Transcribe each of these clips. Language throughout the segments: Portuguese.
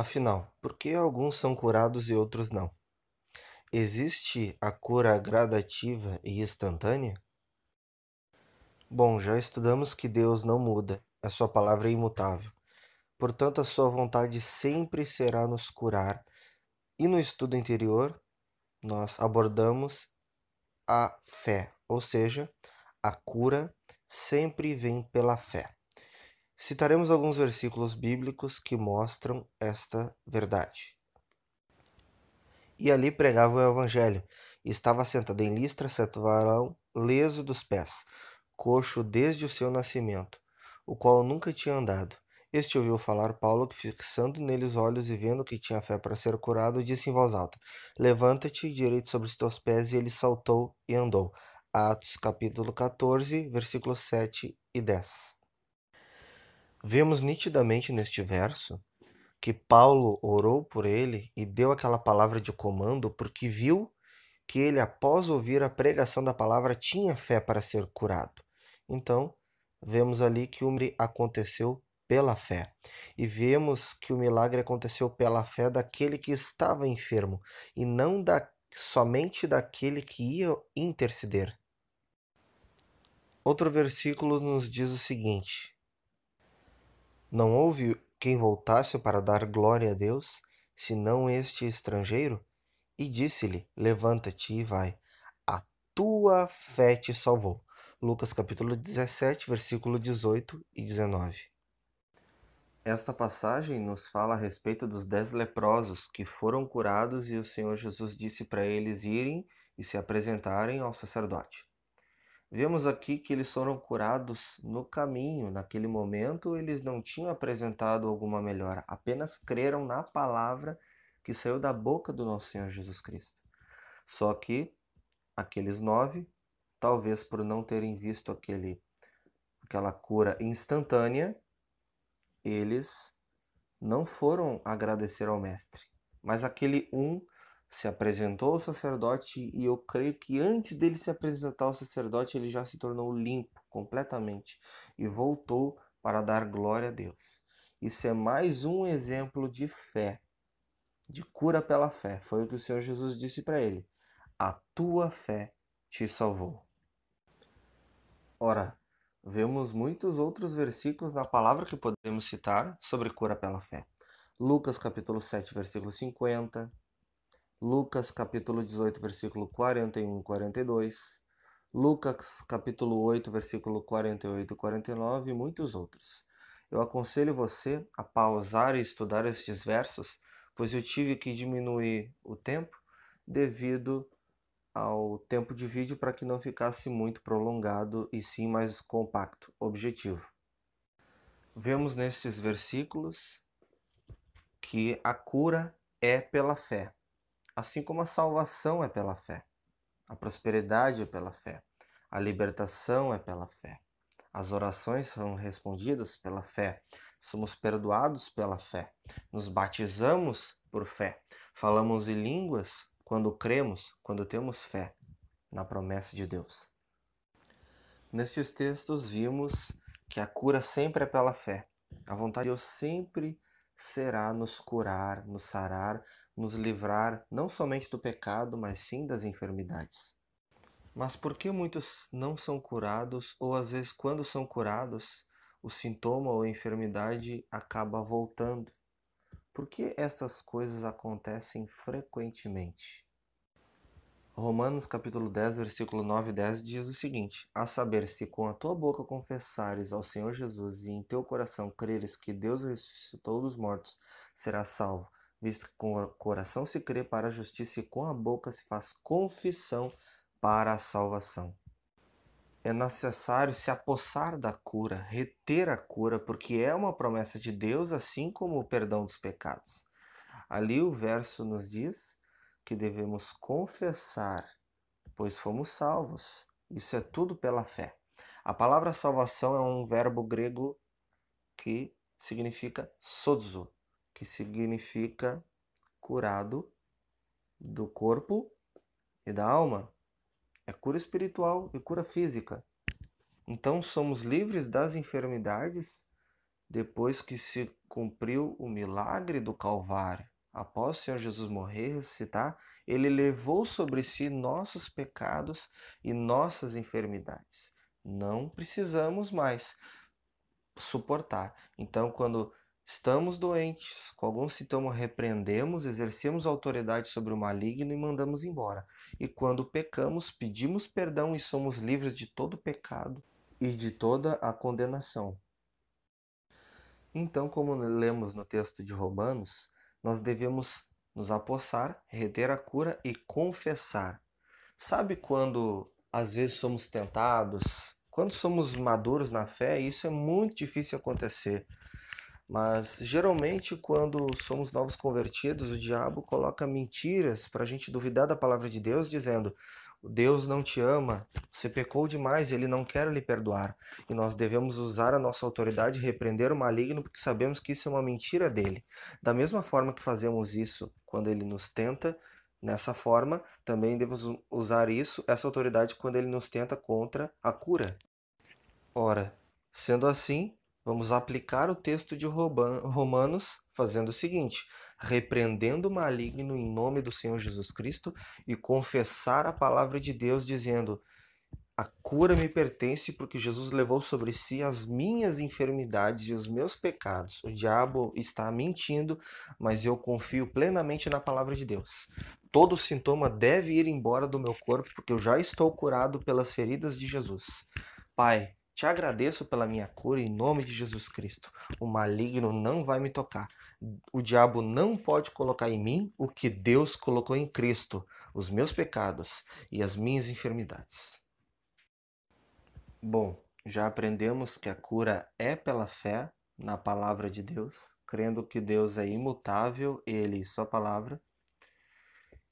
Afinal, por que alguns são curados e outros não? Existe a cura gradativa e instantânea? Bom, já estudamos que Deus não muda, a sua palavra é imutável. Portanto, a sua vontade sempre será nos curar. E no estudo anterior, nós abordamos a fé, ou seja, a cura sempre vem pela fé. Citaremos alguns versículos bíblicos que mostram esta verdade. E ali pregava o Evangelho. E estava sentado em Listra, certo varão, leso dos pés, coxo desde o seu nascimento, o qual nunca tinha andado. Este ouviu falar Paulo, que fixando nele os olhos e vendo que tinha fé para ser curado, disse em voz alta: Levanta-te direito sobre os teus pés, e ele saltou e andou. Atos capítulo 14, versículos 7 e 10. Vemos nitidamente neste verso que Paulo orou por ele e deu aquela palavra de comando porque viu que ele, após ouvir a pregação da palavra, tinha fé para ser curado. Então, vemos ali que o milagre aconteceu pela fé. E vemos que o milagre aconteceu pela fé daquele que estava enfermo e não da, somente daquele que ia interceder. Outro versículo nos diz o seguinte: não houve quem voltasse para dar glória a Deus, senão este estrangeiro? E disse-lhe: Levanta-te e vai, a tua fé te salvou. Lucas capítulo 17, versículo 18 e 19. Esta passagem nos fala a respeito dos dez leprosos que foram curados e o Senhor Jesus disse para eles irem e se apresentarem ao sacerdote. Vemos aqui que eles foram curados no caminho. Naquele momento, eles não tinham apresentado alguma melhora, apenas creram na palavra que saiu da boca do nosso Senhor Jesus Cristo. Só que aqueles nove, talvez por não terem visto aquele, aquela cura instantânea, eles não foram agradecer ao Mestre. Mas aquele um se apresentou ao sacerdote e eu creio que antes dele se apresentar ao sacerdote ele já se tornou limpo completamente e voltou para dar glória a Deus. Isso é mais um exemplo de fé, de cura pela fé. Foi o que o Senhor Jesus disse para ele: A tua fé te salvou. Ora, vemos muitos outros versículos na palavra que podemos citar sobre cura pela fé. Lucas capítulo 7, versículo 50, Lucas capítulo 18, versículo 41 e 42, Lucas capítulo 8, versículo 48 e 49 e muitos outros. Eu aconselho você a pausar e estudar estes versos, pois eu tive que diminuir o tempo devido ao tempo de vídeo para que não ficasse muito prolongado e sim mais compacto, objetivo. Vemos nestes versículos que a cura é pela fé. Assim como a salvação é pela fé, a prosperidade é pela fé, a libertação é pela fé, as orações são respondidas pela fé, somos perdoados pela fé, nos batizamos por fé, falamos em línguas quando cremos, quando temos fé na promessa de Deus. Nestes textos vimos que a cura sempre é pela fé, a vontade de Deus sempre será nos curar, nos sarar, nos livrar não somente do pecado, mas sim das enfermidades. Mas por que muitos não são curados, ou às vezes, quando são curados, o sintoma ou a enfermidade acaba voltando? Por que estas coisas acontecem frequentemente? Romanos capítulo 10, versículo 9 e 10 diz o seguinte: A saber, se com a tua boca confessares ao Senhor Jesus e em teu coração creres que Deus ressuscitou dos mortos, serás salvo, visto que com o coração se crê para a justiça e com a boca se faz confissão para a salvação. É necessário se apossar da cura, reter a cura, porque é uma promessa de Deus, assim como o perdão dos pecados. Ali o verso nos diz que devemos confessar, pois fomos salvos. Isso é tudo pela fé. A palavra salvação é um verbo grego que significa sozo, que significa curado do corpo e da alma. É cura espiritual e cura física. Então somos livres das enfermidades depois que se cumpriu o milagre do Calvário após o Senhor Jesus morrer e ressuscitar, ele levou sobre si nossos pecados e nossas enfermidades. Não precisamos mais suportar. Então, quando estamos doentes, com algum sintoma, repreendemos, exercemos autoridade sobre o maligno e mandamos embora. E quando pecamos, pedimos perdão e somos livres de todo pecado e de toda a condenação. Então, como lemos no texto de Romanos, nós devemos nos apossar, reter a cura e confessar. Sabe quando às vezes somos tentados? Quando somos maduros na fé, isso é muito difícil acontecer. Mas geralmente, quando somos novos convertidos, o diabo coloca mentiras para a gente duvidar da palavra de Deus, dizendo: Deus não te ama, você pecou demais, ele não quer lhe perdoar. E nós devemos usar a nossa autoridade e repreender o maligno, porque sabemos que isso é uma mentira dele. Da mesma forma que fazemos isso quando ele nos tenta, nessa forma, também devemos usar isso, essa autoridade, quando ele nos tenta contra a cura. Ora, sendo assim, vamos aplicar o texto de Romanos fazendo o seguinte: repreendendo o maligno em nome do Senhor Jesus Cristo e confessar a palavra de Deus, dizendo: A cura me pertence porque Jesus levou sobre si as minhas enfermidades e os meus pecados. O diabo está mentindo, mas eu confio plenamente na palavra de Deus. Todo sintoma deve ir embora do meu corpo porque eu já estou curado pelas feridas de Jesus. Pai, te agradeço pela minha cura em nome de Jesus Cristo. O maligno não vai me tocar. O diabo não pode colocar em mim o que Deus colocou em Cristo, os meus pecados e as minhas enfermidades. Bom, já aprendemos que a cura é pela fé na palavra de Deus, crendo que Deus é imutável, ele e sua palavra.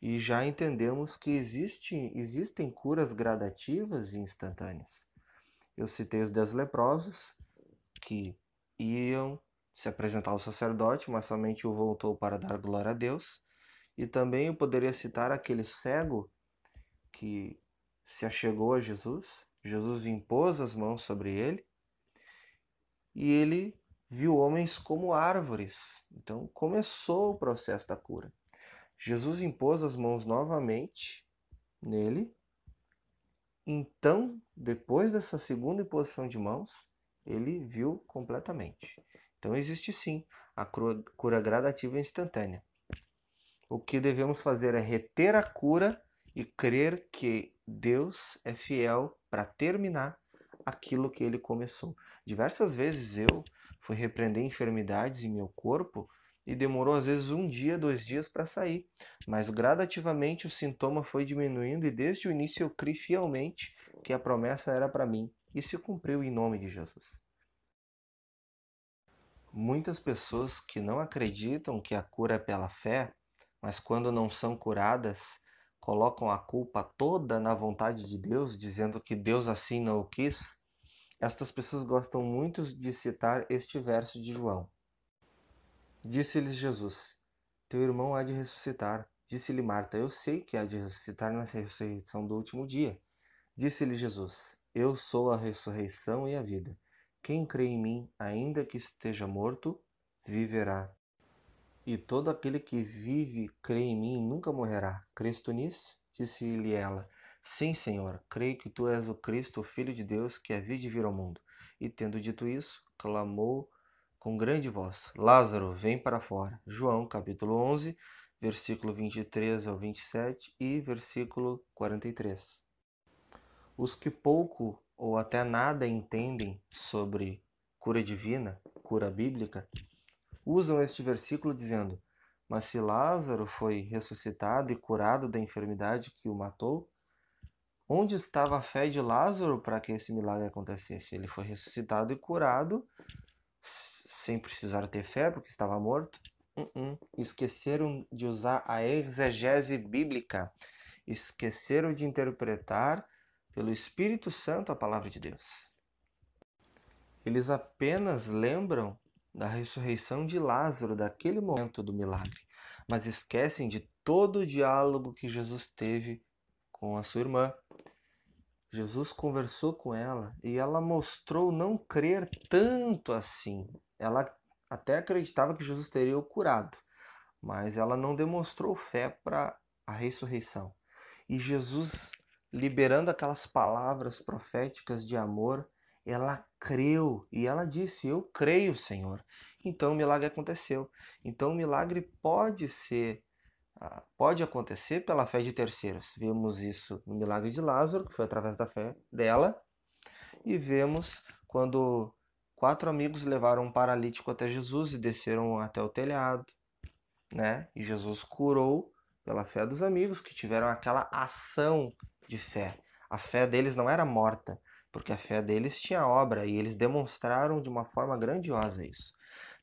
E já entendemos que existe, existem curas gradativas e instantâneas eu citei os dez leprosos que iam se apresentar ao sacerdote, mas somente o voltou para dar glória a Deus. E também eu poderia citar aquele cego que se achegou a Jesus, Jesus impôs as mãos sobre ele e ele viu homens como árvores. Então começou o processo da cura. Jesus impôs as mãos novamente nele então, depois dessa segunda imposição de mãos, ele viu completamente. Então, existe sim a cura gradativa instantânea. O que devemos fazer é reter a cura e crer que Deus é fiel para terminar aquilo que ele começou. Diversas vezes eu fui repreender enfermidades em meu corpo e demorou às vezes um dia, dois dias para sair. Mas gradativamente o sintoma foi diminuindo e desde o início eu criei fielmente que a promessa era para mim e se cumpriu em nome de Jesus. Muitas pessoas que não acreditam que a cura é pela fé, mas quando não são curadas, colocam a culpa toda na vontade de Deus, dizendo que Deus assim não o quis. Estas pessoas gostam muito de citar este verso de João. Disse-lhes Jesus: Teu irmão há de ressuscitar. Disse-lhe Marta: Eu sei que há de ressuscitar na ressurreição do último dia. Disse-lhe Jesus: Eu sou a ressurreição e a vida. Quem crê em mim, ainda que esteja morto, viverá. E todo aquele que vive crê em mim nunca morrerá. Crês tu nisso? Disse-lhe ela: Sim, Senhor, creio que tu és o Cristo, o Filho de Deus, que havia é de vir ao mundo. E tendo dito isso, clamou com grande voz: Lázaro, vem para fora. João, capítulo 11, versículo 23 ao 27 e versículo 43. Os que pouco ou até nada entendem sobre cura divina, cura bíblica, usam este versículo dizendo: Mas se Lázaro foi ressuscitado e curado da enfermidade que o matou, onde estava a fé de Lázaro para que esse milagre acontecesse? Ele foi ressuscitado e curado sem precisar ter fé, porque estava morto. Uh -uh. Esqueceram de usar a exegese bíblica. Esqueceram de interpretar pelo Espírito Santo a palavra de Deus. Eles apenas lembram da ressurreição de Lázaro, daquele momento do milagre, mas esquecem de todo o diálogo que Jesus teve com a sua irmã. Jesus conversou com ela e ela mostrou não crer tanto assim ela até acreditava que Jesus teria o curado, mas ela não demonstrou fé para a ressurreição. E Jesus, liberando aquelas palavras proféticas de amor, ela creu e ela disse: Eu creio, Senhor. Então o milagre aconteceu. Então o milagre pode ser, ah, pode acontecer pela fé de terceiros. Vemos isso no milagre de Lázaro, que foi através da fé dela, e vemos quando quatro amigos levaram um paralítico até Jesus e desceram até o telhado, né? E Jesus curou pela fé dos amigos que tiveram aquela ação de fé. A fé deles não era morta, porque a fé deles tinha obra e eles demonstraram de uma forma grandiosa isso.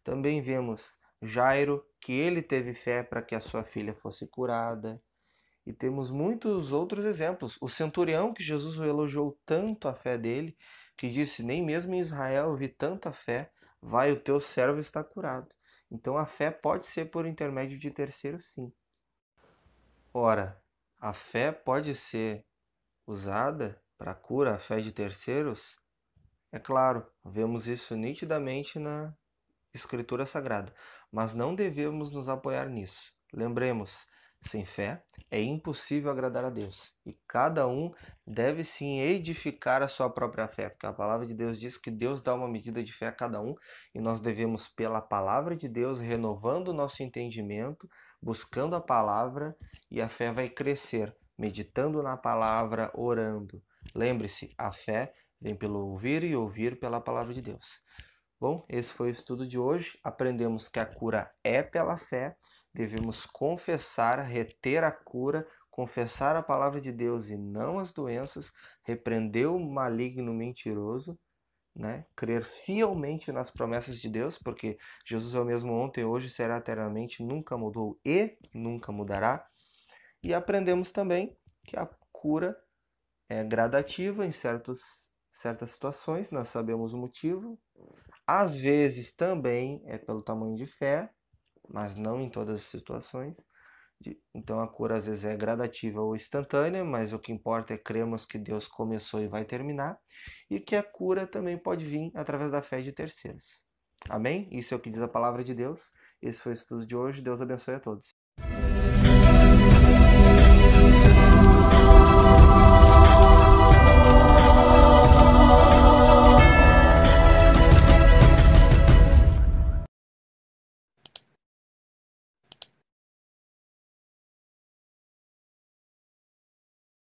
Também vemos Jairo, que ele teve fé para que a sua filha fosse curada. E temos muitos outros exemplos. O centurião, que Jesus elogiou tanto a fé dele, que disse: Nem mesmo em Israel eu vi tanta fé, vai, o teu servo está curado. Então a fé pode ser por intermédio de terceiros, sim. Ora, a fé pode ser usada para cura, a fé de terceiros? É claro, vemos isso nitidamente na Escritura Sagrada, mas não devemos nos apoiar nisso. Lembremos, sem fé é impossível agradar a Deus. E cada um deve sim edificar a sua própria fé, porque a palavra de Deus diz que Deus dá uma medida de fé a cada um, e nós devemos, pela palavra de Deus, renovando o nosso entendimento, buscando a palavra, e a fé vai crescer, meditando na palavra, orando. Lembre-se, a fé vem pelo ouvir e ouvir pela palavra de Deus. Bom, esse foi o estudo de hoje. Aprendemos que a cura é pela fé devemos confessar, reter a cura, confessar a palavra de Deus e não as doenças, repreender o maligno mentiroso, né? crer fielmente nas promessas de Deus, porque Jesus é o mesmo ontem, hoje será eternamente, nunca mudou e nunca mudará. E aprendemos também que a cura é gradativa em certos, certas situações, nós sabemos o motivo. Às vezes também é pelo tamanho de fé, mas não em todas as situações. Então a cura às vezes é gradativa ou instantânea, mas o que importa é cremos que Deus começou e vai terminar, e que a cura também pode vir através da fé de terceiros. Amém? Isso é o que diz a palavra de Deus. Esse foi o estudo de hoje. Deus abençoe a todos.